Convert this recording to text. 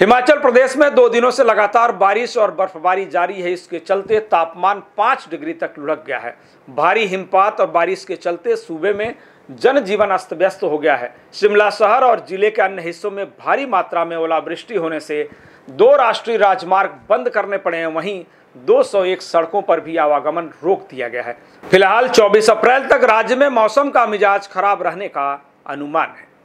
हिमाचल प्रदेश में दो दिनों से लगातार बारिश और बर्फबारी जारी है इसके चलते तापमान पाँच डिग्री तक लुढ़क गया है भारी हिमपात और बारिश के चलते सूबे में जनजीवन अस्त व्यस्त हो गया है शिमला शहर और जिले के अन्य हिस्सों में भारी मात्रा में ओलावृष्टि होने से दो राष्ट्रीय राजमार्ग बंद करने पड़े हैं वहीं 201 सड़कों पर भी आवागमन रोक दिया गया है फिलहाल 24 अप्रैल तक राज्य में मौसम का मिजाज खराब रहने का अनुमान है